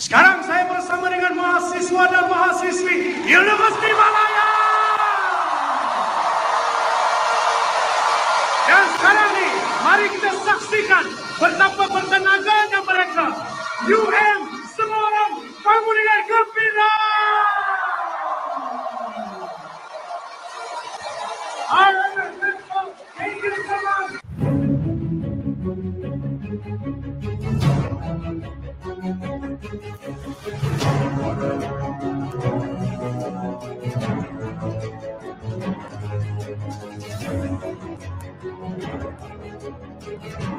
Sekarang saya bersama dengan mahasiswa dan mahasiswi Universiti Malaya. Dan sekarang ini, mari kita saksikan betapa bertenaganya mereka. UM, semua orang, kamu dengan gembira. Thank you.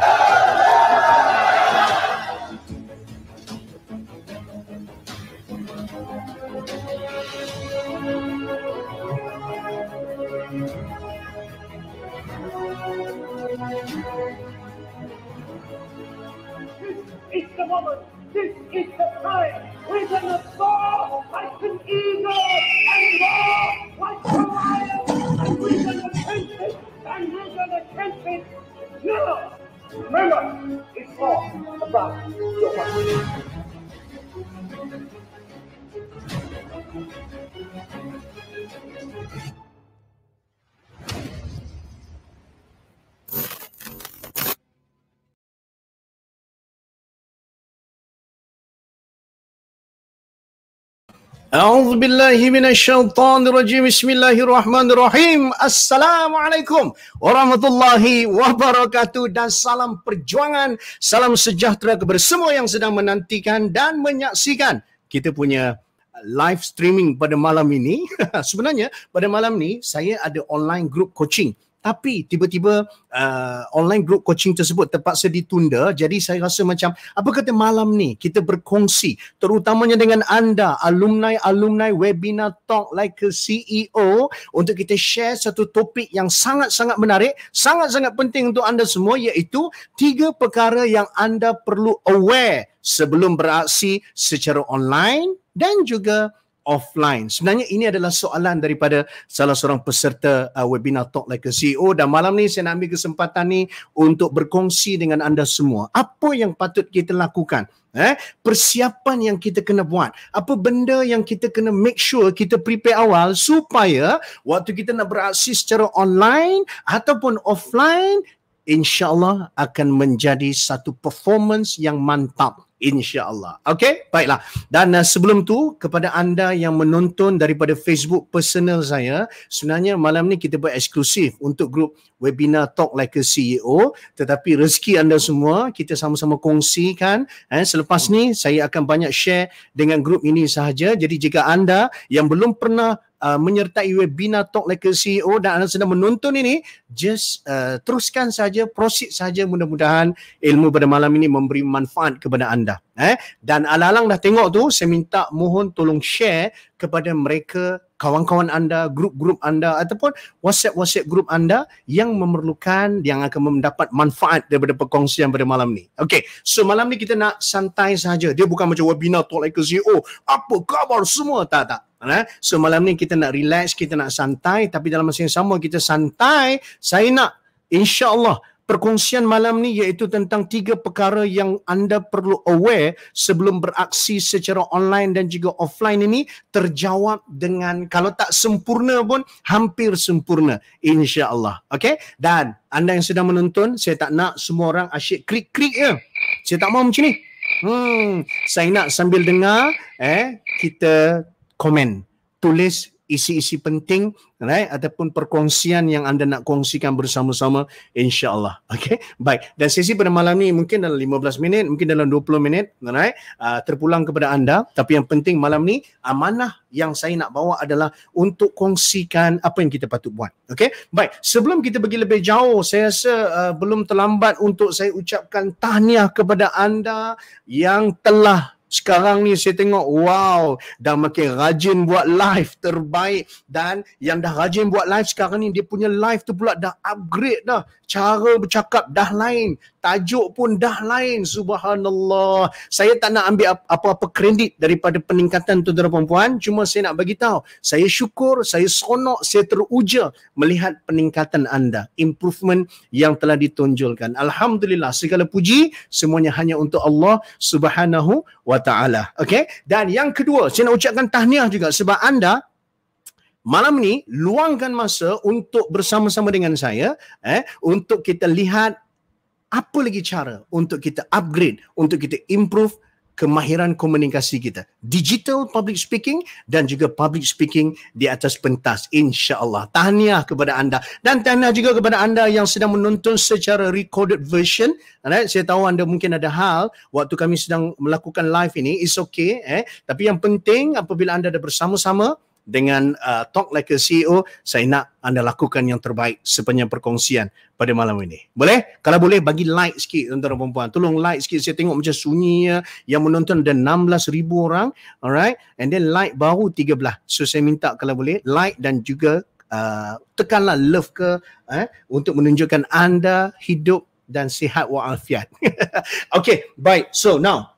Hey! A'udzu billahi minasyaitonir rajim. Bismillahirrahmanirrahim. Assalamualaikum warahmatullahi wabarakatuh dan salam perjuangan, salam sejahtera kepada semua yang sedang menantikan dan menyaksikan kita punya live streaming pada malam ini. Sebenarnya pada malam ni saya ada online group coaching tapi tiba-tiba uh, online group coaching tersebut terpaksa ditunda jadi saya rasa macam apa kata malam ni kita berkongsi terutamanya dengan anda alumni alumni webinar talk like a CEO untuk kita share satu topik yang sangat-sangat menarik sangat-sangat penting untuk anda semua iaitu tiga perkara yang anda perlu aware sebelum beraksi secara online dan juga offline. Sebenarnya ini adalah soalan daripada salah seorang peserta uh, webinar Talk Like a CEO dan malam ni saya nak ambil kesempatan ni untuk berkongsi dengan anda semua. Apa yang patut kita lakukan? Eh, persiapan yang kita kena buat. Apa benda yang kita kena make sure kita prepare awal supaya waktu kita nak beraksi secara online ataupun offline insyaAllah akan menjadi satu performance yang mantap. Insyaallah, allah Okey, baiklah. Dan uh, sebelum tu kepada anda yang menonton daripada Facebook personal saya, sebenarnya malam ni kita buat eksklusif untuk grup webinar Talk Like a CEO, tetapi rezeki anda semua kita sama-sama kongsikan. Eh selepas ni saya akan banyak share dengan grup ini sahaja. Jadi jika anda yang belum pernah Uh, menyertai webinar Talk Like a CEO dan anda sedang menonton ini, just uh, teruskan saja, proceed saja mudah-mudahan ilmu pada malam ini memberi manfaat kepada anda. Eh? Dan alalang dah tengok tu, saya minta mohon tolong share kepada mereka kawan-kawan anda, grup-grup anda ataupun WhatsApp-WhatsApp grup anda yang memerlukan, yang akan mendapat manfaat daripada perkongsian pada malam ni. Okay, so malam ni kita nak santai saja. Dia bukan macam webinar Talk Like a CEO. Apa khabar semua? Tak, tak. So malam ni kita nak relax, kita nak santai tapi dalam masa yang sama kita santai, saya nak insya-Allah perkongsian malam ni iaitu tentang tiga perkara yang anda perlu aware sebelum beraksi secara online dan juga offline ini terjawab dengan kalau tak sempurna pun hampir sempurna insya-Allah. Okey? Dan anda yang sedang menonton, saya tak nak semua orang asyik klik-klik ya. Saya tak mau macam ni. Hmm, saya nak sambil dengar eh kita komen, tulis isi-isi penting right? ataupun perkongsian yang anda nak kongsikan bersama-sama insyaAllah. Okay? Baik. Dan sesi pada malam ni mungkin dalam 15 minit, mungkin dalam 20 minit right? Uh, terpulang kepada anda. Tapi yang penting malam ni amanah yang saya nak bawa adalah untuk kongsikan apa yang kita patut buat. Okay? Baik. Sebelum kita pergi lebih jauh, saya rasa uh, belum terlambat untuk saya ucapkan tahniah kepada anda yang telah sekarang ni saya tengok wow dah makin rajin buat live terbaik dan yang dah rajin buat live sekarang ni dia punya live tu pula dah upgrade dah. Cara bercakap dah lain, tajuk pun dah lain. Subhanallah. Saya tak nak ambil apa-apa kredit daripada peningkatan tu tuan dan puan, cuma saya nak bagi tahu. Saya syukur, saya seronok, saya teruja melihat peningkatan anda, improvement yang telah ditonjolkan. Alhamdulillah, segala puji semuanya hanya untuk Allah Subhanahu wa taala. okay. Dan yang kedua, saya nak ucapkan tahniah juga sebab anda malam ni luangkan masa untuk bersama-sama dengan saya eh untuk kita lihat apa lagi cara untuk kita upgrade, untuk kita improve kemahiran komunikasi kita. Digital public speaking dan juga public speaking di atas pentas. InsyaAllah. Tahniah kepada anda. Dan tahniah juga kepada anda yang sedang menonton secara recorded version. Right? Saya tahu anda mungkin ada hal waktu kami sedang melakukan live ini. It's okay. Eh? Tapi yang penting apabila anda ada bersama-sama, dengan uh, Talk Like a CEO, saya nak anda lakukan yang terbaik sepanjang perkongsian pada malam ini. Boleh? Kalau boleh bagi like sikit tuan-tuan perempuan. Tolong like sikit saya tengok macam sunyi ya yang menonton ada 16,000 orang. Alright? And then like baru 13. So saya minta kalau boleh like dan juga uh, tekanlah love ke eh, untuk menunjukkan anda hidup dan sihat walafiat. okay, baik. So now,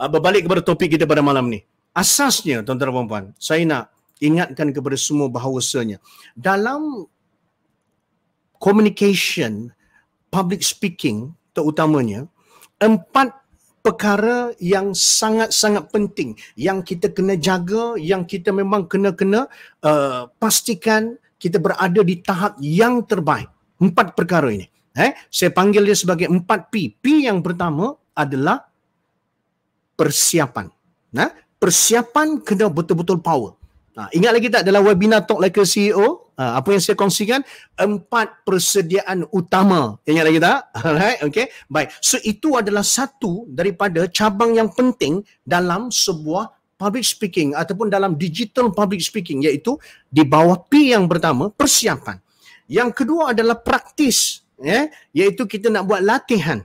uh, berbalik kepada topik kita pada malam ni. Asasnya, tuan-tuan dan puan-puan, saya nak ingatkan kepada semua bahawasanya. Dalam communication, public speaking terutamanya, empat perkara yang sangat-sangat penting yang kita kena jaga, yang kita memang kena-kena uh, pastikan kita berada di tahap yang terbaik. Empat perkara ini. Eh? Saya panggil dia sebagai empat P. P yang pertama adalah persiapan. Nah, persiapan kena betul-betul power. Ha, ingat lagi tak dalam webinar Talk Like a CEO? Ha, apa yang saya kongsikan? Empat persediaan utama. Ingat lagi tak? Alright, okay. Baik. So, itu adalah satu daripada cabang yang penting dalam sebuah public speaking ataupun dalam digital public speaking iaitu di bawah P yang pertama, persiapan. Yang kedua adalah praktis. Eh? Iaitu kita nak buat latihan.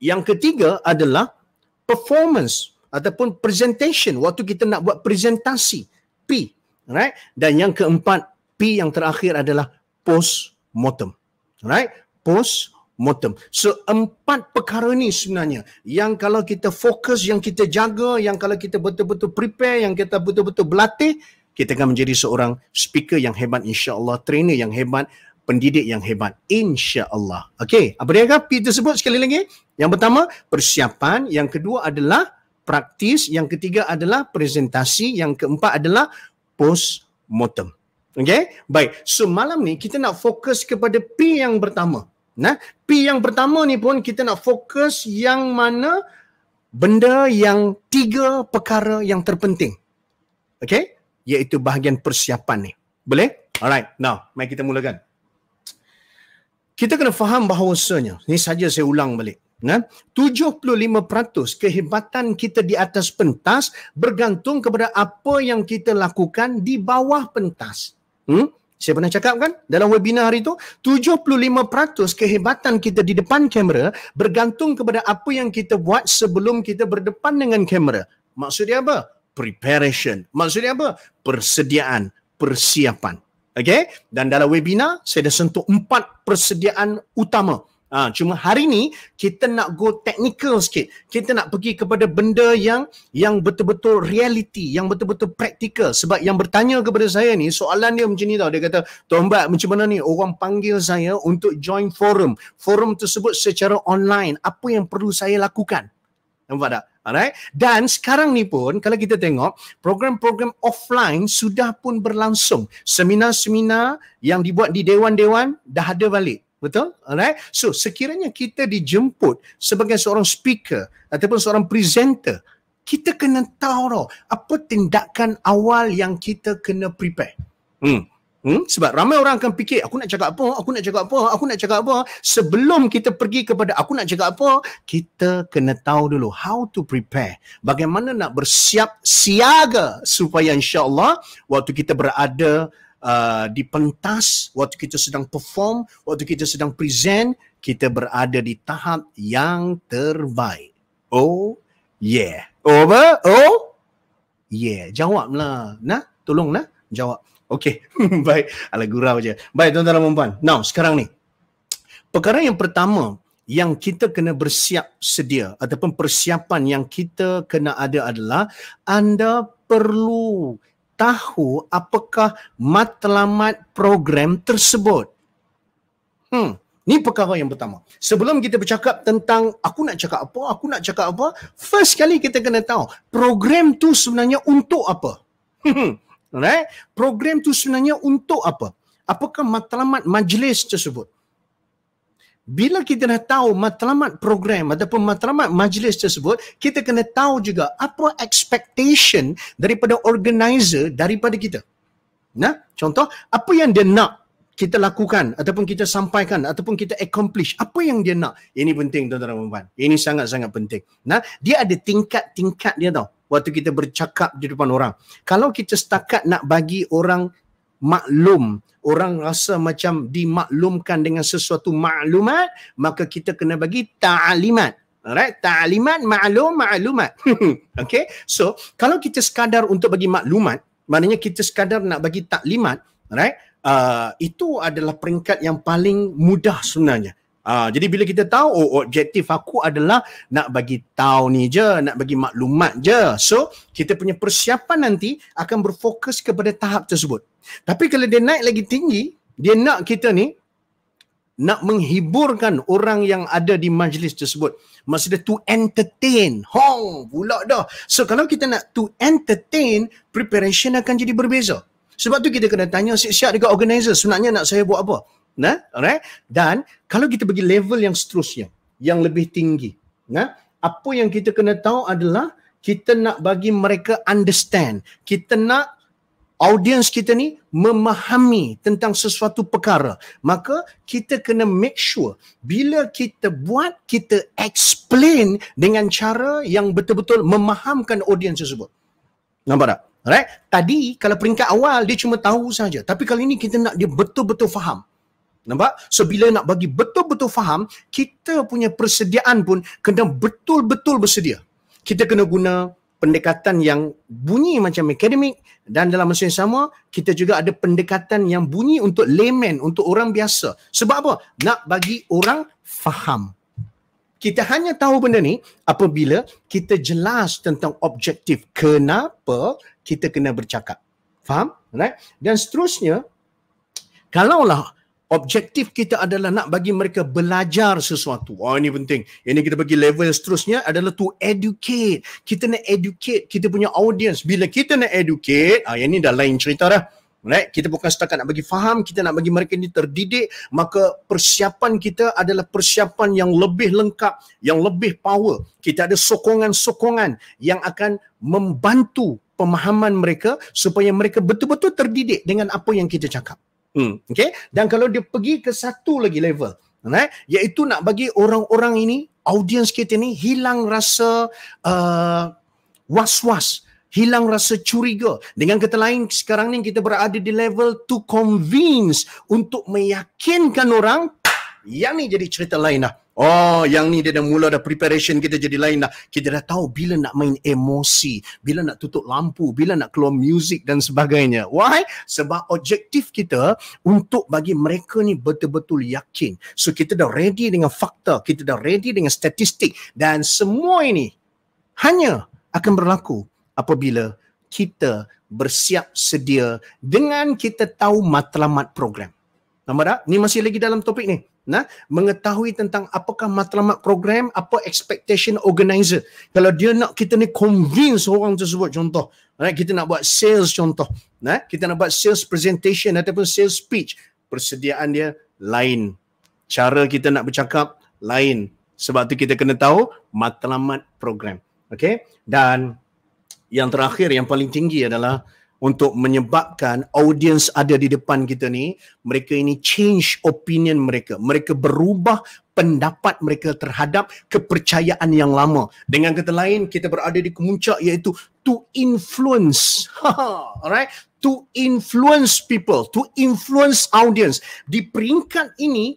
Yang ketiga adalah performance ataupun presentation waktu kita nak buat presentasi P right dan yang keempat P yang terakhir adalah post mortem right post mortem so empat perkara ni sebenarnya yang kalau kita fokus yang kita jaga yang kalau kita betul-betul prepare yang kita betul-betul berlatih kita akan menjadi seorang speaker yang hebat insya-Allah trainer yang hebat pendidik yang hebat insya-Allah okey apa dia kan P tersebut sekali lagi yang pertama persiapan yang kedua adalah praktis, yang ketiga adalah presentasi, yang keempat adalah post mortem. Okay, baik. So malam ni kita nak fokus kepada P yang pertama. Nah, P yang pertama ni pun kita nak fokus yang mana benda yang tiga perkara yang terpenting. Okay, iaitu bahagian persiapan ni. Boleh? Alright, now mari kita mulakan. Kita kena faham bahawasanya. Ini saja saya ulang balik. 75% kehebatan kita di atas pentas bergantung kepada apa yang kita lakukan di bawah pentas. Hmm? Saya pernah cakap kan dalam webinar hari itu, 75% kehebatan kita di depan kamera bergantung kepada apa yang kita buat sebelum kita berdepan dengan kamera. Maksudnya apa? Preparation. Maksudnya apa? Persediaan. Persiapan. Okay? Dan dalam webinar, saya dah sentuh empat persediaan utama. Ha, cuma hari ni kita nak go technical sikit. Kita nak pergi kepada benda yang yang betul-betul reality, yang betul-betul practical. Sebab yang bertanya kepada saya ni, soalan dia macam ni tau. Dia kata, Tombak macam mana ni orang panggil saya untuk join forum. Forum tersebut secara online. Apa yang perlu saya lakukan? Nampak tak? Alright. Dan sekarang ni pun kalau kita tengok program-program offline sudah pun berlangsung. Seminar-seminar yang dibuat di dewan-dewan dah ada balik. Betul? Alright. So, sekiranya kita dijemput sebagai seorang speaker ataupun seorang presenter, kita kena tahu tau apa tindakan awal yang kita kena prepare. Hmm. Hmm? Sebab ramai orang akan fikir, aku nak cakap apa, aku nak cakap apa, aku nak cakap apa. Sebelum kita pergi kepada aku nak cakap apa, kita kena tahu dulu how to prepare. Bagaimana nak bersiap siaga supaya insya Allah waktu kita berada Uh, di pentas, waktu kita sedang perform, waktu kita sedang present, kita berada di tahap yang terbaik. Oh, yeah. Over? Oh, oh, yeah. Jawablah. Nah, tolong nah, jawab. Okey, baik. Ala gurau je. Baik, tuan-tuan dan puan. Now, sekarang ni. Perkara yang pertama yang kita kena bersiap sedia ataupun persiapan yang kita kena ada adalah anda perlu tahu apakah matlamat program tersebut. Hmm, ni perkara yang pertama. Sebelum kita bercakap tentang aku nak cakap apa, aku nak cakap apa, first kali kita kena tahu program tu sebenarnya untuk apa. Hmm, alright? Program tu sebenarnya untuk apa? Apakah matlamat majlis tersebut? bila kita dah tahu matlamat program ataupun matlamat majlis tersebut, kita kena tahu juga apa expectation daripada organizer daripada kita. Nah, contoh apa yang dia nak kita lakukan ataupun kita sampaikan ataupun kita accomplish apa yang dia nak. Ini penting tuan-tuan dan puan-puan. Ini sangat-sangat penting. Nah, dia ada tingkat-tingkat dia tau waktu kita bercakap di depan orang. Kalau kita setakat nak bagi orang maklum orang rasa macam dimaklumkan dengan sesuatu maklumat maka kita kena bagi taalimat. alright taalimat, maklum maklumat Okay, so kalau kita sekadar untuk bagi maklumat maknanya kita sekadar nak bagi taklimat alright uh, itu adalah peringkat yang paling mudah sebenarnya Ah, jadi bila kita tahu oh objektif aku adalah nak bagi tahu ni je nak bagi maklumat je so kita punya persiapan nanti akan berfokus kepada tahap tersebut tapi kalau dia naik lagi tinggi dia nak kita ni nak menghiburkan orang yang ada di majlis tersebut maksudnya to entertain hong pula dah so kalau kita nak to entertain preparation akan jadi berbeza sebab tu kita kena tanya siap-siap dekat organizer sebenarnya nak saya buat apa nah alright dan kalau kita pergi level yang seterusnya yang lebih tinggi nah apa yang kita kena tahu adalah kita nak bagi mereka understand kita nak audience kita ni memahami tentang sesuatu perkara maka kita kena make sure bila kita buat kita explain dengan cara yang betul-betul memahamkan audience tersebut nampak tak Right? Tadi kalau peringkat awal dia cuma tahu saja. Tapi kali ini kita nak dia betul-betul faham. Nampak? So bila nak bagi betul-betul faham, kita punya persediaan pun kena betul-betul bersedia. Kita kena guna pendekatan yang bunyi macam akademik dan dalam masa yang sama kita juga ada pendekatan yang bunyi untuk layman untuk orang biasa sebab apa nak bagi orang faham kita hanya tahu benda ni apabila kita jelas tentang objektif kenapa kita kena bercakap faham right dan seterusnya kalaulah objektif kita adalah nak bagi mereka belajar sesuatu. oh, ini penting. Ini kita bagi level seterusnya adalah to educate. Kita nak educate kita punya audience. Bila kita nak educate, ah ini dah lain cerita dah. Right? Kita bukan setakat nak bagi faham, kita nak bagi mereka ini terdidik, maka persiapan kita adalah persiapan yang lebih lengkap, yang lebih power. Kita ada sokongan-sokongan yang akan membantu pemahaman mereka supaya mereka betul-betul terdidik dengan apa yang kita cakap. Hmm, okay? Dan kalau dia pergi ke satu lagi level, right? iaitu nak bagi orang-orang ini, audience kita ni hilang rasa uh, was-was, hilang rasa curiga. Dengan kata lain, sekarang ni kita berada di level to convince untuk meyakinkan orang, yang ni jadi cerita lain lah. Oh, yang ni dia dah mula dah preparation kita jadi lain dah. Kita dah tahu bila nak main emosi, bila nak tutup lampu, bila nak keluar music dan sebagainya. Why? Sebab objektif kita untuk bagi mereka ni betul-betul yakin. So, kita dah ready dengan fakta, kita dah ready dengan statistik dan semua ini hanya akan berlaku apabila kita bersiap sedia dengan kita tahu matlamat program. Nampak tak? Ni masih lagi dalam topik ni nah mengetahui tentang apakah matlamat program apa expectation organizer kalau dia nak kita ni convince orang tersebut contoh nah kita nak buat sales contoh nah kita nak buat sales presentation ataupun sales speech persediaan dia lain cara kita nak bercakap lain sebab tu kita kena tahu matlamat program okey dan yang terakhir yang paling tinggi adalah untuk menyebabkan audience ada di depan kita ni mereka ini change opinion mereka mereka berubah pendapat mereka terhadap kepercayaan yang lama dengan kata lain kita berada di kemuncak iaitu to influence ha, ha, alright to influence people to influence audience di peringkat ini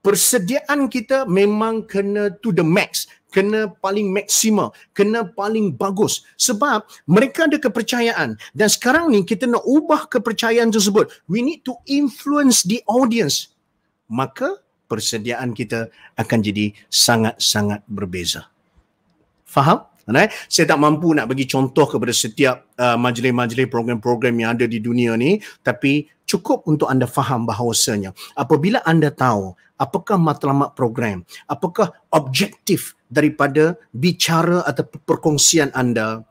persediaan kita memang kena to the max kena paling maksimal, kena paling bagus sebab mereka ada kepercayaan dan sekarang ni kita nak ubah kepercayaan tersebut we need to influence the audience maka persediaan kita akan jadi sangat-sangat berbeza faham Right? Saya tak mampu nak bagi contoh kepada setiap uh, majlis-majlis program-program yang ada di dunia ni tapi cukup untuk anda faham bahawasanya apabila anda tahu apakah matlamat program apakah objektif daripada bicara atau perkongsian anda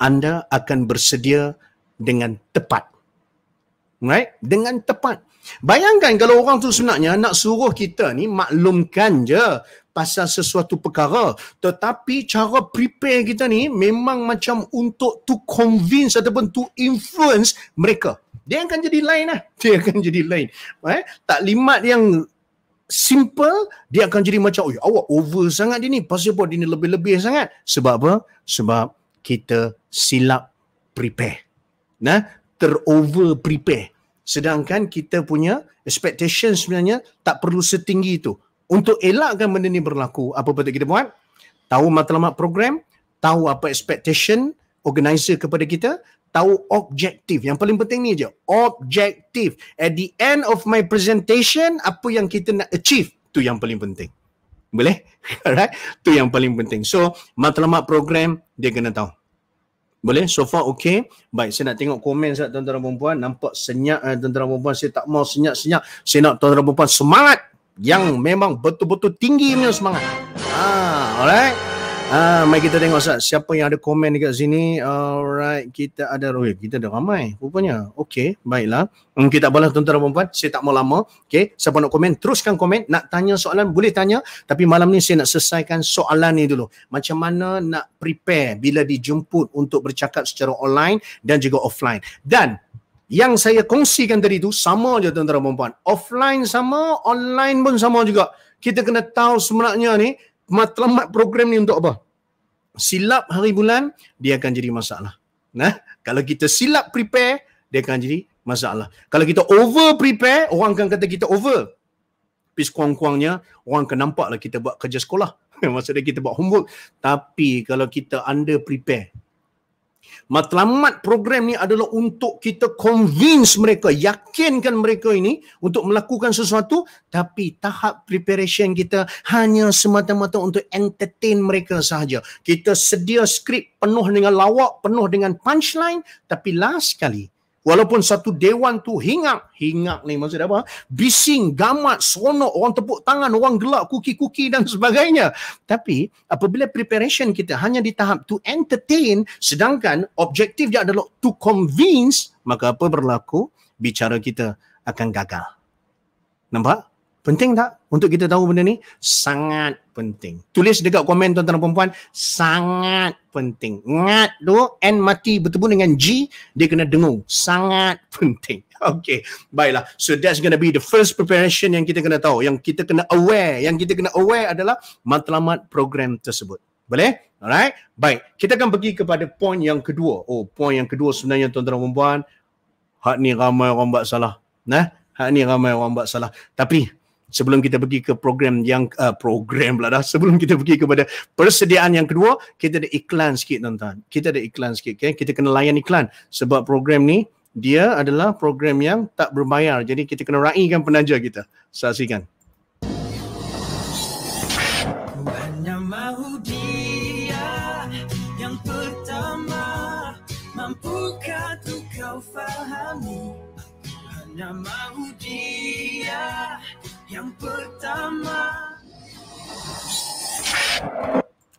anda akan bersedia dengan tepat right dengan tepat Bayangkan kalau orang tu sebenarnya nak suruh kita ni maklumkan je pasal sesuatu perkara. Tetapi cara prepare kita ni memang macam untuk to convince ataupun to influence mereka. Dia akan jadi lain lah. Dia akan jadi lain. Eh? Taklimat yang simple, dia akan jadi macam, oh, awak over sangat dia ni. Pasal apa dia ni lebih-lebih sangat? Sebab apa? Sebab kita silap prepare. Nah, terover prepare. Sedangkan kita punya expectation sebenarnya tak perlu setinggi itu. Untuk elakkan benda ini berlaku, apa patut kita buat? Tahu matlamat program, tahu apa expectation organizer kepada kita, tahu objektif. Yang paling penting ni je, objektif. At the end of my presentation, apa yang kita nak achieve, tu yang paling penting. Boleh? Alright? Tu yang paling penting. So, matlamat program, dia kena tahu. Boleh? So far okay. Baik, saya nak tengok komen sekejap tuan-tuan dan perempuan. Nampak senyap eh, tuan-tuan dan perempuan. Saya tak mau senyap-senyap. Saya nak tuan-tuan dan perempuan semangat yang memang betul-betul tinggi punya semangat. Ah, alright. Ah, uh, mari kita tengok sat, siapa yang ada komen dekat sini. Alright, kita ada Roy, oh, ya, kita dah ramai. Rupanya. Okey, baiklah. Mungkin hmm, okay, tak boleh tuan-tuan dan puan saya tak mau lama. Okey, siapa nak komen teruskan komen, nak tanya soalan boleh tanya, tapi malam ni saya nak selesaikan soalan ni dulu. Macam mana nak prepare bila dijemput untuk bercakap secara online dan juga offline. Dan yang saya kongsikan tadi tu sama je tuan-tuan dan puan Offline sama, online pun sama juga. Kita kena tahu sebenarnya ni matlamat program ni untuk apa? Silap hari bulan, dia akan jadi masalah. Nah, kalau kita silap prepare, dia akan jadi masalah. Kalau kita over prepare, orang akan kata kita over. Tapi sekurang-kurangnya, orang akan nampak lah kita buat kerja sekolah. Maksudnya kita buat homework. Tapi kalau kita under prepare, Matlamat program ni adalah untuk kita convince mereka, yakinkan mereka ini untuk melakukan sesuatu tapi tahap preparation kita hanya semata-mata untuk entertain mereka sahaja. Kita sedia skrip penuh dengan lawak, penuh dengan punchline tapi last kali. Walaupun satu dewan tu hingak, hingak ni maksud apa? Bising, gamat, seronok, orang tepuk tangan, orang gelak, kuki-kuki dan sebagainya. Tapi apabila preparation kita hanya di tahap to entertain, sedangkan objektif dia adalah to convince, maka apa berlaku? Bicara kita akan gagal. Nampak? Penting tak untuk kita tahu benda ni? Sangat penting. Tulis dekat komen tuan-tuan dan perempuan. Sangat penting. Ngat tu, N mati bertemu dengan G, dia kena dengung. Sangat penting. Okay, baiklah. So that's going to be the first preparation yang kita kena tahu. Yang kita kena aware. Yang kita kena aware adalah matlamat program tersebut. Boleh? Alright? Baik. Kita akan pergi kepada point yang kedua. Oh, point yang kedua sebenarnya tuan-tuan dan perempuan. Hak ni ramai orang buat salah. Nah, hak ni ramai orang buat salah. Tapi sebelum kita pergi ke program yang uh, program pula dah sebelum kita pergi kepada persediaan yang kedua kita ada iklan sikit tuan-tuan kita ada iklan sikit okay? kita kena layan iklan sebab program ni dia adalah program yang tak berbayar jadi kita kena raikan penaja kita saksikan hanya mahu dia yang pertama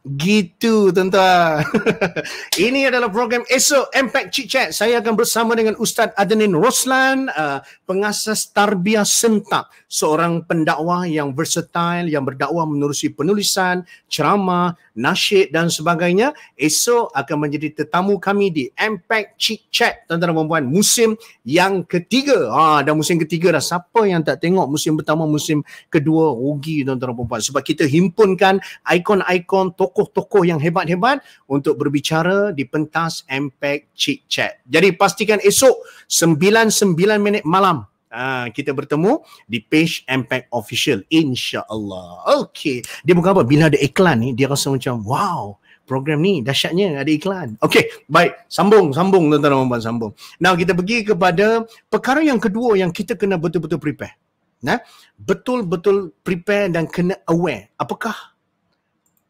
Gitu tuan-tuan Ini adalah program esok Impact Chit Chat Saya akan bersama dengan Ustaz Adenin Roslan uh, Pengasas Tarbiah Sentak Seorang pendakwah yang versatile Yang berdakwah menerusi penulisan, ceramah nasyid dan sebagainya. Esok akan menjadi tetamu kami di Impact e Chit Chat tuan-tuan dan puan-puan musim yang ketiga. Ha, dah musim ketiga dah. Siapa yang tak tengok musim pertama, musim kedua rugi tuan-tuan dan puan-puan. Sebab kita himpunkan ikon-ikon tokoh-tokoh yang hebat-hebat untuk berbicara di pentas Impact e Chit Chat. Jadi pastikan esok 9.9 minit malam Uh, kita bertemu di page Impact Official InsyaAllah Okay Dia bukan apa Bila ada iklan ni Dia rasa macam Wow Program ni dahsyatnya ada iklan Okay Baik Sambung Sambung tuan-tuan dan puan Sambung Now kita pergi kepada Perkara yang kedua Yang kita kena betul-betul prepare Nah, Betul-betul prepare dan kena aware Apakah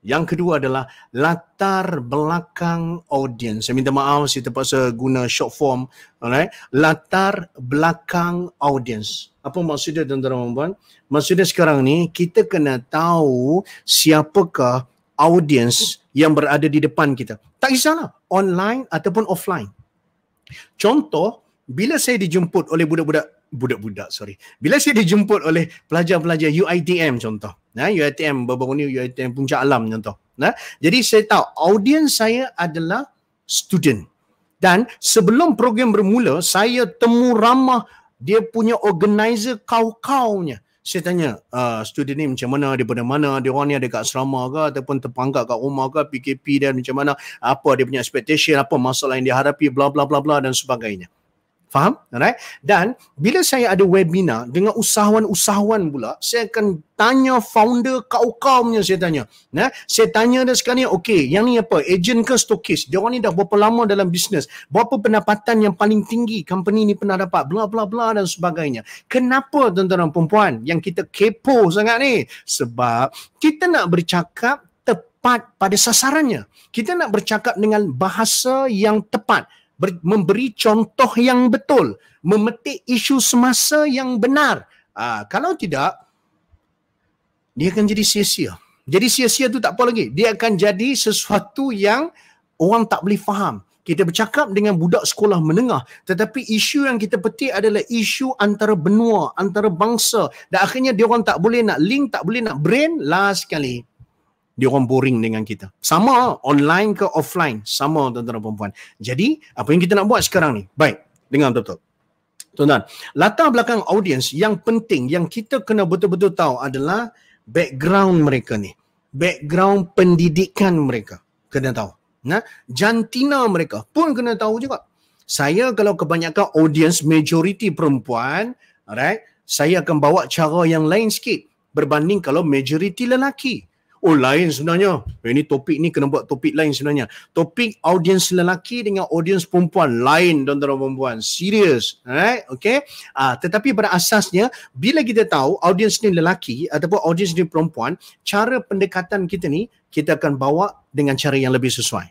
yang kedua adalah latar belakang audiens. Saya minta maaf saya terpaksa guna short form. Alright. Latar belakang audiens. Apa maksudnya tuan-tuan dan puan? Maksudnya sekarang ni kita kena tahu siapakah audiens yang berada di depan kita. Tak kisahlah online ataupun offline. Contoh, bila saya dijemput oleh budak-budak budak-budak sorry bila saya dijemput oleh pelajar-pelajar UiTM contoh nah UiTM baru-baru ni UiTM Puncak Alam contoh nah jadi saya tahu audiens saya adalah student dan sebelum program bermula saya temu ramah dia punya organizer kau-kaunya saya tanya uh, student ni macam mana dia pada mana dia orang ni ada kat asrama ke ataupun terpangkat kat rumah ke PKP dan macam mana apa dia punya expectation apa masalah yang dihadapi bla bla bla bla dan sebagainya Faham? Alright? Dan bila saya ada webinar dengan usahawan-usahawan pula, saya akan tanya founder kau-kau punya saya tanya. Nah, saya tanya sekarang ni, okey, yang ni apa? Agent ke stokis? Dia orang ni dah berapa lama dalam bisnes? Berapa pendapatan yang paling tinggi company ni pernah dapat? Bla bla bla dan sebagainya. Kenapa tuan-tuan dan perempuan yang kita kepo sangat ni? Sebab kita nak bercakap tepat pada sasarannya. Kita nak bercakap dengan bahasa yang tepat ber, memberi contoh yang betul, memetik isu semasa yang benar. Uh, kalau tidak, dia akan jadi sia-sia. Jadi sia-sia tu tak apa lagi. Dia akan jadi sesuatu yang orang tak boleh faham. Kita bercakap dengan budak sekolah menengah tetapi isu yang kita petik adalah isu antara benua, antara bangsa dan akhirnya dia orang tak boleh nak link, tak boleh nak brain last sekali dia orang boring dengan kita. Sama online ke offline, sama tuan-tuan dan puan Jadi, apa yang kita nak buat sekarang ni? Baik, dengar betul-betul. Tuan-tuan, latar belakang audience yang penting, yang kita kena betul-betul tahu adalah background mereka ni. Background pendidikan mereka. Kena tahu. Nah, jantina mereka pun kena tahu juga. Saya kalau kebanyakan audience majority perempuan, alright, saya akan bawa cara yang lain sikit berbanding kalau majority lelaki. Oh lain sebenarnya. Eh, ini topik ni kena buat topik lain sebenarnya. Topik audiens lelaki dengan audiens perempuan lain tuan-tuan perempuan. Serius. Right? Okay? Uh, tetapi pada asasnya bila kita tahu audiens ni lelaki ataupun audiens ni perempuan cara pendekatan kita ni kita akan bawa dengan cara yang lebih sesuai.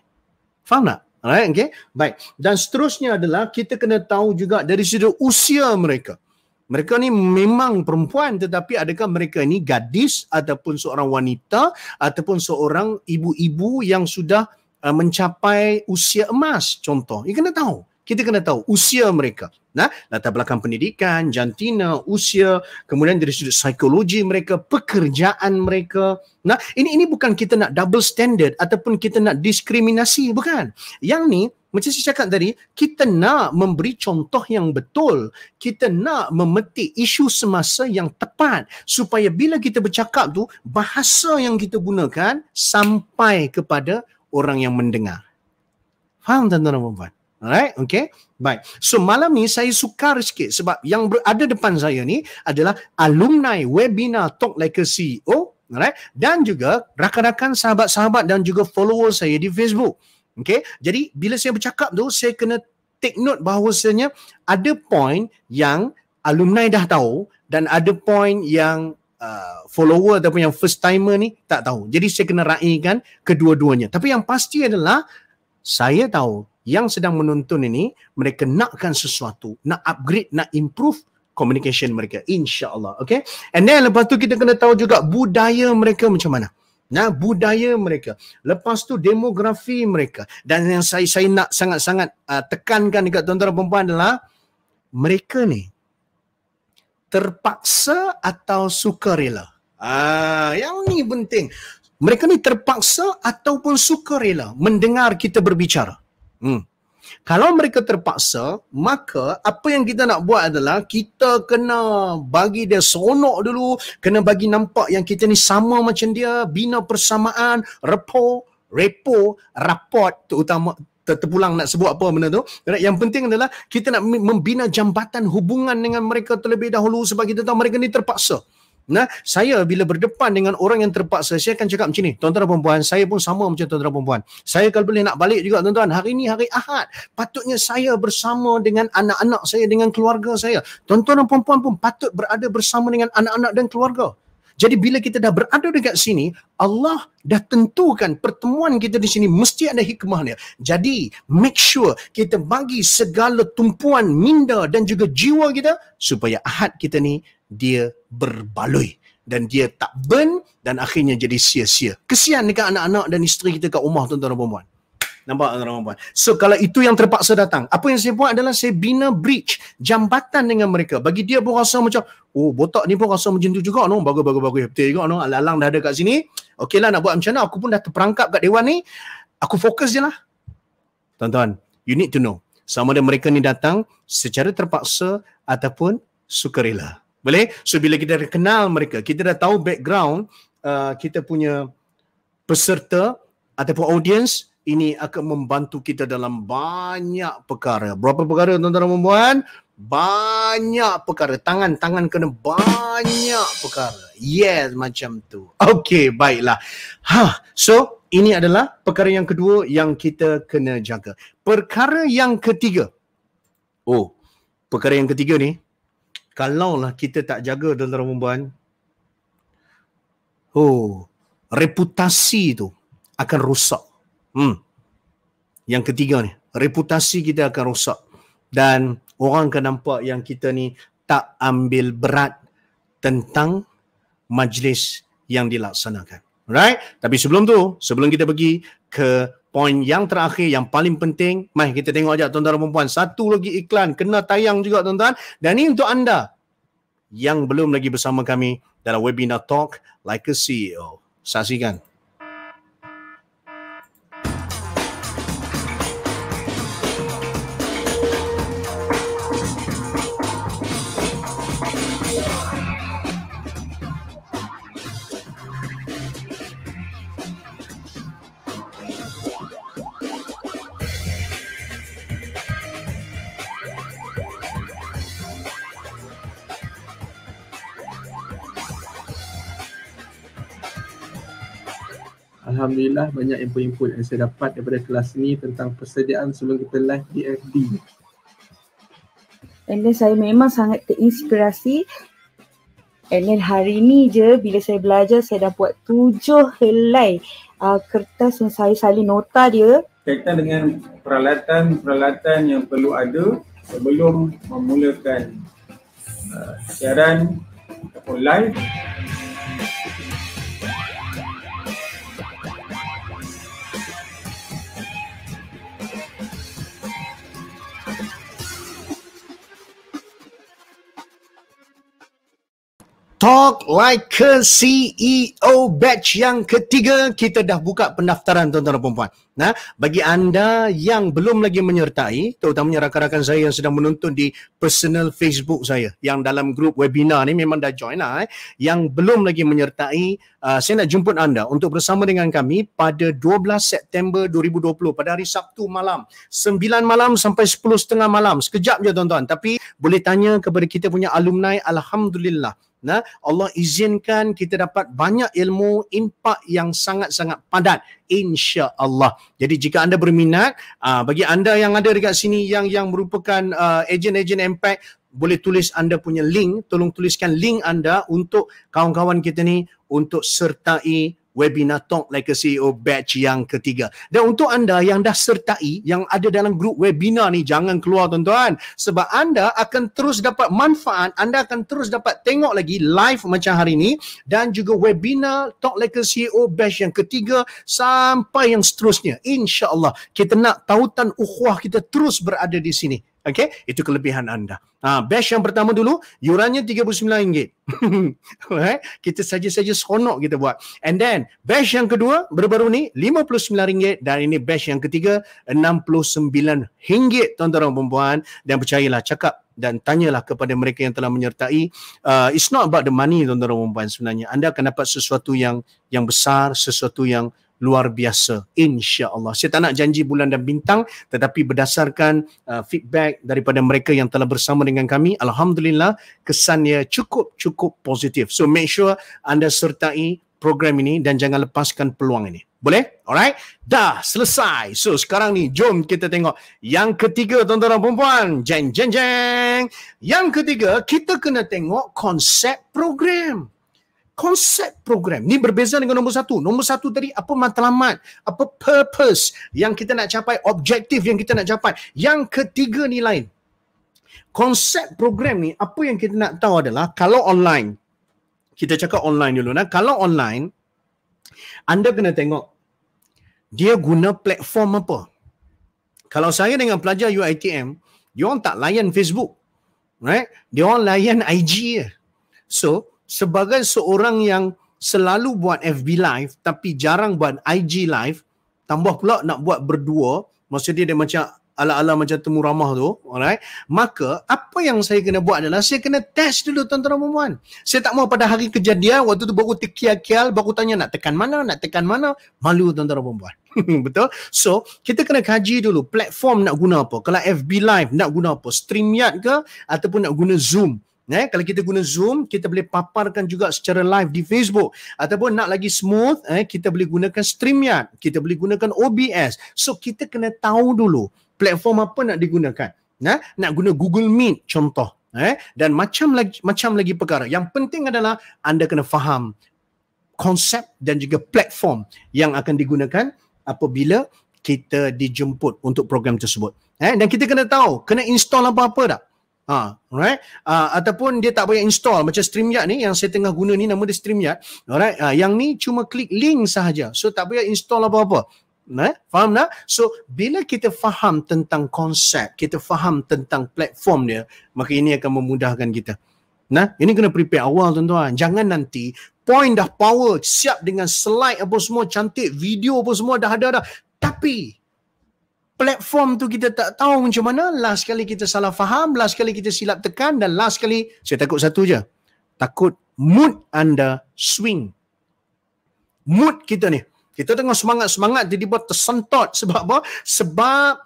Faham tak? Alright, okay. Baik. Dan seterusnya adalah kita kena tahu juga dari sudut usia mereka. Mereka ni memang perempuan tetapi adakah mereka ni gadis ataupun seorang wanita ataupun seorang ibu-ibu yang sudah uh, mencapai usia emas contoh. Ini kena tahu. Kita kena tahu usia mereka nah, latar belakang pendidikan, jantina, usia, kemudian dari sudut psikologi mereka, pekerjaan mereka. Nah, ini ini bukan kita nak double standard ataupun kita nak diskriminasi, bukan. Yang ni macam saya cakap tadi, kita nak memberi contoh yang betul. Kita nak memetik isu semasa yang tepat supaya bila kita bercakap tu, bahasa yang kita gunakan sampai kepada orang yang mendengar. Faham tuan-tuan dan puan-puan? Alright, okay. Baik. So malam ni saya sukar sikit sebab yang berada depan saya ni adalah alumni webinar Talk Like a CEO. Alright. Dan juga rakan-rakan sahabat-sahabat dan juga follower saya di Facebook. Okay. Jadi bila saya bercakap tu, saya kena take note bahawasanya ada point yang alumni dah tahu dan ada point yang Uh, follower ataupun yang first timer ni tak tahu. Jadi saya kena raihkan kedua-duanya. Tapi yang pasti adalah saya tahu yang sedang menonton ini mereka nakkan sesuatu nak upgrade nak improve communication mereka insyaallah okey and then lepas tu kita kena tahu juga budaya mereka macam mana nah budaya mereka lepas tu demografi mereka dan yang saya saya nak sangat-sangat uh, tekankan dekat tuan-tuan dan adalah mereka ni terpaksa atau sukarela ah yang ni penting mereka ni terpaksa ataupun sukarela mendengar kita berbicara Hmm. Kalau mereka terpaksa, maka apa yang kita nak buat adalah kita kena bagi dia seronok dulu, kena bagi nampak yang kita ni sama macam dia, bina persamaan, repo, repo, rapot terutama terpulang nak sebut apa benda tu. Yang penting adalah kita nak membina jambatan hubungan dengan mereka terlebih dahulu sebab kita tahu mereka ni terpaksa. Nah, saya bila berdepan dengan orang yang terpaksa, saya akan cakap macam ni. Tuan-tuan dan perempuan, saya pun sama macam tuan-tuan dan perempuan. Saya kalau boleh nak balik juga tuan-tuan, hari ini hari Ahad. Patutnya saya bersama dengan anak-anak saya, dengan keluarga saya. Tuan-tuan dan perempuan pun patut berada bersama dengan anak-anak dan keluarga. Jadi bila kita dah berada dekat sini, Allah dah tentukan pertemuan kita di sini mesti ada hikmahnya. Jadi make sure kita bagi segala tumpuan minda dan juga jiwa kita supaya ahad kita ni dia berbaloi dan dia tak burn dan akhirnya jadi sia-sia. Kesian dekat anak-anak dan isteri kita kat rumah tuan-tuan dan puan-puan. Nampak tuan-tuan dan puan-puan? So kalau itu yang terpaksa datang, apa yang saya buat adalah saya bina bridge, jambatan dengan mereka. Bagi dia pun rasa macam, oh botak ni pun rasa macam tu juga no. Bagus, bagus, bagus. Betul juga no. Alang-alang dah ada kat sini. Okey lah nak buat macam mana, aku pun dah terperangkap kat dewan ni. Aku fokus je lah. Tuan-tuan, you need to know. Sama ada mereka ni datang secara terpaksa ataupun sukarela. Boleh? So bila kita dah kenal mereka, kita dah tahu background uh, kita punya peserta ataupun audience ini akan membantu kita dalam banyak perkara. Berapa perkara tuan-tuan dan puan-puan? Banyak perkara. Tangan-tangan kena banyak perkara. Yes, macam tu. Okay, baiklah. Ha, huh. so ini adalah perkara yang kedua yang kita kena jaga. Perkara yang ketiga. Oh, perkara yang ketiga ni kalaulah kita tak jaga tuan-tuan perempuan oh reputasi tu akan rosak hmm yang ketiga ni reputasi kita akan rosak dan orang akan nampak yang kita ni tak ambil berat tentang majlis yang dilaksanakan. Alright? Tapi sebelum tu, sebelum kita pergi ke Poin yang terakhir yang paling penting, mai kita tengok aja tuan-tuan dan puan-puan. Satu lagi iklan kena tayang juga tuan-tuan. Dan ini untuk anda yang belum lagi bersama kami dalam webinar Talk Like a CEO. Saksikan. Alhamdulillah banyak input-input yang saya dapat daripada kelas ni tentang persediaan sebelum kita live di FB. And then saya memang sangat terinspirasi And then hari ni je bila saya belajar saya dah buat tujuh helai uh, kertas yang saya salin nota dia Kaitan dengan peralatan-peralatan yang perlu ada sebelum memulakan uh, siaran ataupun live Talk like a CEO batch yang ketiga kita dah buka pendaftaran tuan-tuan dan puan-puan. Nah, bagi anda yang belum lagi menyertai, terutamanya rakan-rakan saya yang sedang menonton di personal Facebook saya, yang dalam grup webinar ni memang dah join lah. Eh. Yang belum lagi menyertai, uh, saya nak jemput anda untuk bersama dengan kami pada 12 September 2020, pada hari Sabtu malam. 9 malam sampai 10.30 malam. Sekejap je tuan-tuan. Tapi boleh tanya kepada kita punya alumni, Alhamdulillah. Nah, Allah izinkan kita dapat banyak ilmu impak yang sangat-sangat padat insya Allah. Jadi jika anda berminat, uh, bagi anda yang ada dekat sini yang yang merupakan ejen-ejen ah, agent impact, boleh tulis anda punya link, tolong tuliskan link anda untuk kawan-kawan kita ni untuk sertai webinar talk legacy CEO batch yang ketiga. Dan untuk anda yang dah sertai yang ada dalam grup webinar ni jangan keluar tuan-tuan sebab anda akan terus dapat manfaat, anda akan terus dapat tengok lagi live macam hari ni dan juga webinar talk legacy CEO batch yang ketiga sampai yang seterusnya. Insya-Allah kita nak tautan ukhuwah kita terus berada di sini. Okay, itu kelebihan anda. Ha, best yang pertama dulu, yurannya RM39. right? Kita saja-saja seronok kita buat. And then, best yang kedua, baru-baru ni RM59. Dan ini best yang ketiga, RM69. Tuan-tuan dan perempuan. Dan percayalah, cakap dan tanyalah kepada mereka yang telah menyertai. Uh, it's not about the money, tuan-tuan dan perempuan sebenarnya. Anda akan dapat sesuatu yang yang besar, sesuatu yang luar biasa insya-Allah. Saya tak nak janji bulan dan bintang tetapi berdasarkan uh, feedback daripada mereka yang telah bersama dengan kami alhamdulillah kesannya cukup-cukup positif. So make sure anda sertai program ini dan jangan lepaskan peluang ini. Boleh? Alright? Dah selesai. So sekarang ni jom kita tengok yang ketiga tuan-tuan dan puan Jeng jeng jeng. Yang ketiga kita kena tengok konsep program konsep program. Ni berbeza dengan nombor satu. Nombor satu tadi apa matlamat, apa purpose yang kita nak capai, objektif yang kita nak capai. Yang ketiga ni lain. Konsep program ni apa yang kita nak tahu adalah kalau online, kita cakap online dulu. Nah. Kalau online, anda kena tengok dia guna platform apa. Kalau saya dengan pelajar UITM, dia orang tak layan Facebook. Right? Dia orang layan IG je. So, sebagai seorang yang selalu buat FB live tapi jarang buat IG live tambah pula nak buat berdua maksudnya dia macam ala-ala macam temu ramah tu alright maka apa yang saya kena buat adalah saya kena test dulu tuan-tuan dan puan saya tak mau pada hari kejadian waktu tu baru tekiak kial baru tanya nak tekan mana nak tekan mana malu tuan-tuan dan puan betul so kita kena kaji dulu platform nak guna apa kalau FB live nak guna apa StreamYard ke ataupun nak guna Zoom Eh, kalau kita guna Zoom, kita boleh paparkan juga secara live di Facebook. Ataupun nak lagi smooth, eh, kita boleh gunakan StreamYard. Kita boleh gunakan OBS. So, kita kena tahu dulu platform apa nak digunakan. Nah, nak guna Google Meet contoh. Eh, dan macam lagi, macam lagi perkara. Yang penting adalah anda kena faham konsep dan juga platform yang akan digunakan apabila kita dijemput untuk program tersebut. Eh, dan kita kena tahu, kena install apa-apa tak? Ha, alright. Ha, ataupun dia tak payah install macam StreamYard ni yang saya tengah guna ni nama dia StreamYard. Alright. Ha, yang ni cuma klik link sahaja. So tak payah install apa-apa. Nah, ha, faham tak? So bila kita faham tentang konsep, kita faham tentang platform dia, maka ini akan memudahkan kita. Nah, ini kena prepare awal tuan-tuan. Jangan nanti point dah power, siap dengan slide apa semua cantik, video apa semua dah ada dah. Tapi platform tu kita tak tahu macam mana. Last kali kita salah faham, last kali kita silap tekan dan last kali saya takut satu je. Takut mood anda swing. Mood kita ni. Kita tengah semangat-semangat jadi buat tersentot sebab apa? Sebab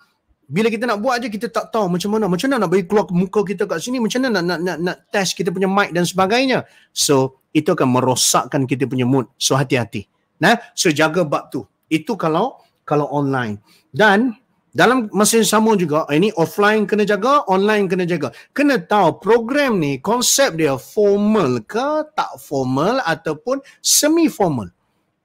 bila kita nak buat aja kita tak tahu macam mana. Macam mana nak bagi keluar muka kita kat sini. Macam mana nak, nak, nak, nak test kita punya mic dan sebagainya. So itu akan merosakkan kita punya mood. So hati-hati. Nah, so jaga bab tu. Itu kalau kalau online. Dan dalam masa yang sama juga, eh, ini offline kena jaga, online kena jaga. Kena tahu program ni, konsep dia formal ke tak formal ataupun semi formal.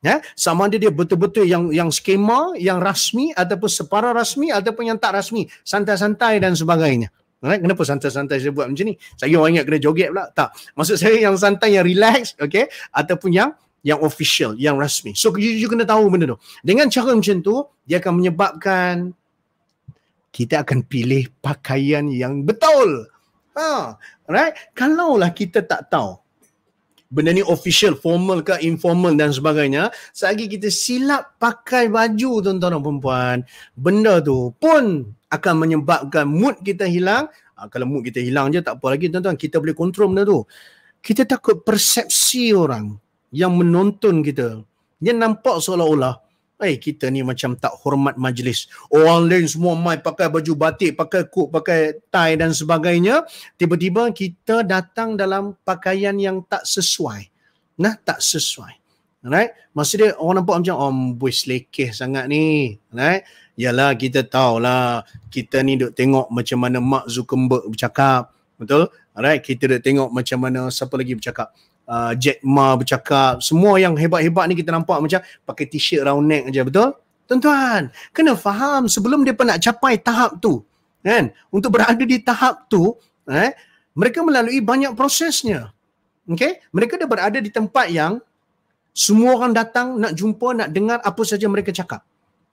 Ya, sama ada dia betul-betul yang yang skema, yang rasmi ataupun separa rasmi ataupun yang tak rasmi, santai-santai dan sebagainya. Alright, kenapa santai-santai saya buat macam ni? Saya orang ingat kena joget pula. Tak. Maksud saya yang santai, yang relax, okay? ataupun yang yang official, yang rasmi. So, you, you kena tahu benda tu. Dengan cara macam tu, dia akan menyebabkan kita akan pilih pakaian yang betul. Ha, right? Kalaulah kita tak tahu benda ni official, formal ke informal dan sebagainya, selagi kita silap pakai baju tuan-tuan dan perempuan, benda tu pun akan menyebabkan mood kita hilang. Ha, kalau mood kita hilang je tak apa lagi tuan-tuan, kita boleh kontrol benda tu. Kita takut persepsi orang yang menonton kita. Dia nampak seolah-olah Eh kita ni macam tak hormat majlis Orang lain semua mai pakai baju batik Pakai kuk, pakai tie dan sebagainya Tiba-tiba kita datang dalam pakaian yang tak sesuai Nah tak sesuai Alright masa dia orang nampak macam Oh boy selekeh sangat ni Alright Yalah kita tahulah Kita ni duk tengok macam mana mak Zuckerberg bercakap Betul Alright kita duk tengok macam mana Siapa lagi bercakap uh, Jack Ma bercakap semua yang hebat-hebat ni kita nampak macam pakai t-shirt round neck aja betul tuan-tuan kena faham sebelum dia pernah capai tahap tu kan untuk berada di tahap tu eh mereka melalui banyak prosesnya okay mereka dah berada di tempat yang semua orang datang nak jumpa nak dengar apa saja mereka cakap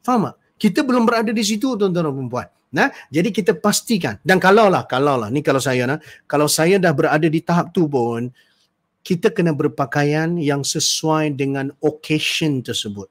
faham tak kita belum berada di situ tuan-tuan dan puan Nah, jadi kita pastikan. Dan kalaulah, kalaulah, ni kalau saya nah, kalau saya dah berada di tahap tu pun, kita kena berpakaian yang sesuai dengan occasion tersebut.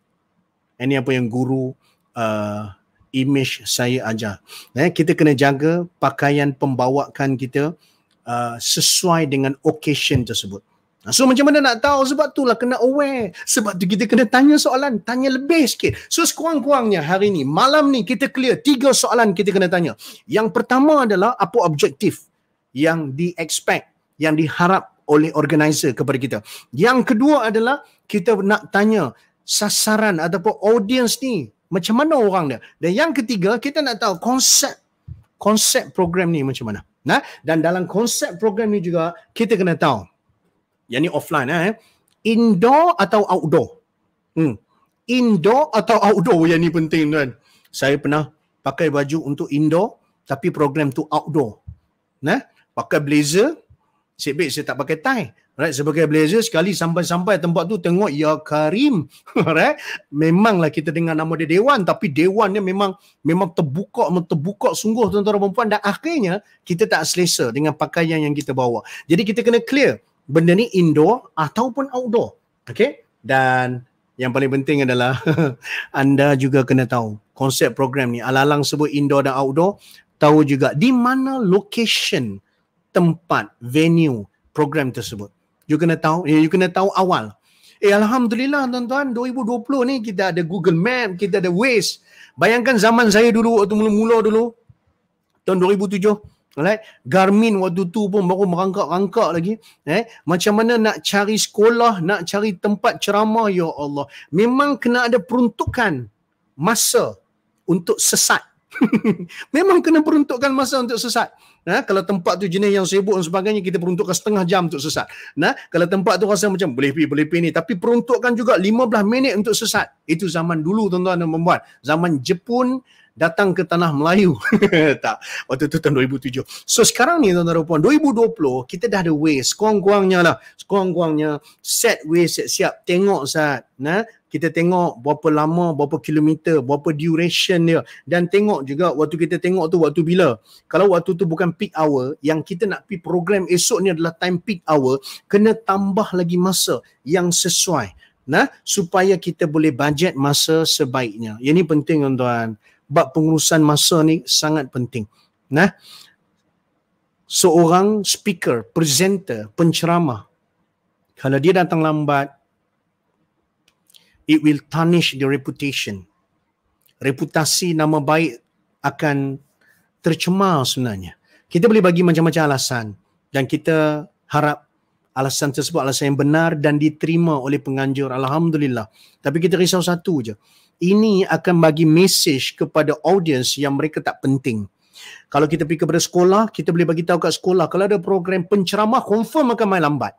Ini apa yang guru uh, image saya ajar. Eh, kita kena jaga pakaian pembawakan kita uh, sesuai dengan occasion tersebut. So macam mana nak tahu? Sebab tu lah kena aware. Sebab tu kita kena tanya soalan. Tanya lebih sikit. So sekurang-kurangnya hari ni, malam ni kita clear tiga soalan kita kena tanya. Yang pertama adalah apa objektif yang di-expect, yang diharap oleh organizer kepada kita. Yang kedua adalah kita nak tanya sasaran ataupun audience ni macam mana orang dia. Dan yang ketiga kita nak tahu konsep konsep program ni macam mana. Nah, dan dalam konsep program ni juga kita kena tahu yang ni offline eh indoor atau outdoor. Hmm. Indoor atau outdoor yang ni penting tuan. Saya pernah pakai baju untuk indoor tapi program tu outdoor. Nah, pakai blazer Cik Bik saya tak pakai tie. Right, sebagai blazer sekali sampai-sampai tempat tu tengok Ya Karim. Right? Memanglah kita dengar nama dia Dewan tapi Dewan dia memang memang terbuka, terbuka sungguh tuan-tuan dan puan dan akhirnya kita tak selesa dengan pakaian yang kita bawa. Jadi kita kena clear benda ni indoor ataupun outdoor. Okay? Dan yang paling penting adalah anda juga kena tahu konsep program ni. Alalang sebut indoor dan outdoor. Tahu juga di mana location tempat, venue program tersebut. You kena tahu, eh, you kena tahu awal. Eh Alhamdulillah tuan-tuan, 2020 ni kita ada Google Map, kita ada Waze. Bayangkan zaman saya dulu, waktu mula-mula dulu, tahun 2007, Alright. Garmin waktu tu pun baru merangkak-rangkak lagi. Eh, macam mana nak cari sekolah, nak cari tempat ceramah, ya Allah. Memang kena ada peruntukan masa untuk sesat. Memang kena peruntukkan masa untuk sesat. Nah, Kalau tempat tu jenis yang sibuk dan sebagainya, kita peruntukkan setengah jam untuk sesat. Nah, Kalau tempat tu rasa macam boleh pi, boleh pi ni. Tapi peruntukkan juga 15 minit untuk sesat. Itu zaman dulu tuan-tuan dan membuat. Zaman Jepun datang ke tanah Melayu. tak, waktu tu tahun 2007. So sekarang ni tuan-tuan dan puan, 2020 kita dah ada way. Sekurang-kurangnya lah. Sekurang-kurangnya set way set siap Tengok sat. Nah, kita tengok berapa lama, berapa kilometer, berapa duration dia dan tengok juga waktu kita tengok tu waktu bila. Kalau waktu tu bukan peak hour, yang kita nak pi program esok ni adalah time peak hour, kena tambah lagi masa yang sesuai. Nah, supaya kita boleh budget masa sebaiknya. Yang ini penting tuan-tuan. Bab pengurusan masa ni sangat penting. Nah, seorang speaker, presenter, penceramah kalau dia datang lambat, it will tarnish the reputation. Reputasi nama baik akan tercemar sebenarnya. Kita boleh bagi macam-macam alasan dan kita harap alasan tersebut alasan yang benar dan diterima oleh penganjur. Alhamdulillah. Tapi kita risau satu je. Ini akan bagi message kepada audience yang mereka tak penting. Kalau kita pergi kepada sekolah, kita boleh bagi tahu kat sekolah kalau ada program penceramah confirm akan main lambat.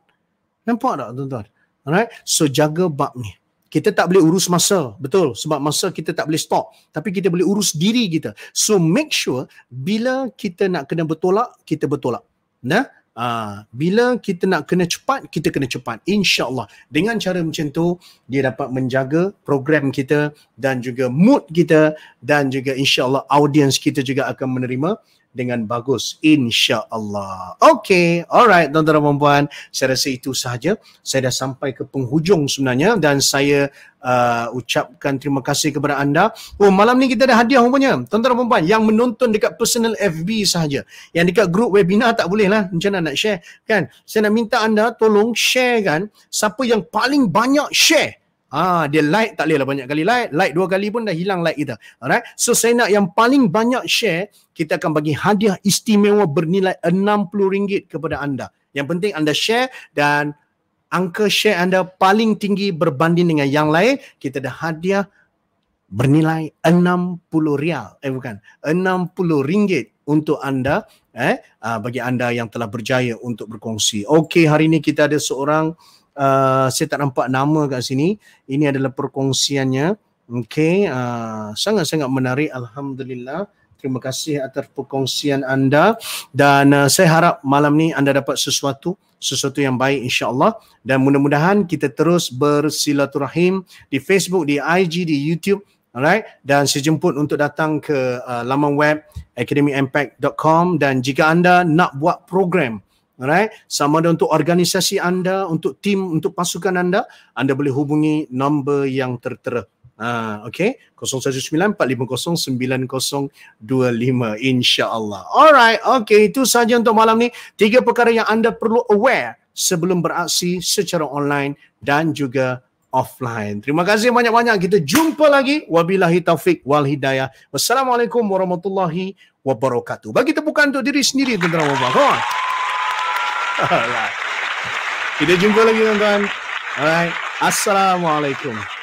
Nampak tak tuan-tuan? Alright. So jaga bab ni. Kita tak boleh urus masa, betul. Sebab masa kita tak boleh stop. Tapi kita boleh urus diri kita. So make sure bila kita nak kena bertolak, kita bertolak. Nah, Uh, bila kita nak kena cepat kita kena cepat insyaallah dengan cara macam tu dia dapat menjaga program kita dan juga mood kita dan juga insyaallah audience kita juga akan menerima dengan bagus Insya Allah. Okey, alright tuan-tuan dan puan, saya rasa itu sahaja. Saya dah sampai ke penghujung sebenarnya dan saya uh, ucapkan terima kasih kepada anda. Oh, malam ni kita ada hadiah rupanya. Tuan-tuan dan puan yang menonton dekat personal FB sahaja. Yang dekat group webinar tak boleh lah. Macam mana nak share kan? Saya nak minta anda tolong share kan siapa yang paling banyak share Ah, dia like tak lah banyak kali like, like dua kali pun dah hilang like kita. Alright. So saya nak yang paling banyak share, kita akan bagi hadiah istimewa bernilai RM60 kepada anda. Yang penting anda share dan angka share anda paling tinggi berbanding dengan yang lain, kita dah hadiah bernilai RM60. Eh bukan, RM60 untuk anda eh ah, bagi anda yang telah berjaya untuk berkongsi. Okay, hari ini kita ada seorang Uh, saya tak nampak nama kat sini. Ini adalah perkongsiannya. Okey, uh, sangat-sangat menarik alhamdulillah. Terima kasih atas perkongsian anda dan uh, saya harap malam ni anda dapat sesuatu sesuatu yang baik insya Allah. dan mudah-mudahan kita terus bersilaturahim di Facebook, di IG, di YouTube. Alright dan saya jemput untuk datang ke uh, laman web academyimpact.com dan jika anda nak buat program Alright, sama ada untuk organisasi anda, untuk tim, untuk pasukan anda, anda boleh hubungi nombor yang tertera. Ah, okay, 019 450 9025 insya-Allah. Alright, okay, itu sahaja untuk malam ni. Tiga perkara yang anda perlu aware sebelum beraksi secara online dan juga offline. Terima kasih banyak-banyak. Kita jumpa lagi. Wabilahi taufiq wal hidayah. Wassalamualaikum warahmatullahi wabarakatuh. Bagi tepukan untuk diri sendiri tuan-tuan dan Alright. Kita jumpa lagi tuan-tuan. Alright. Assalamualaikum.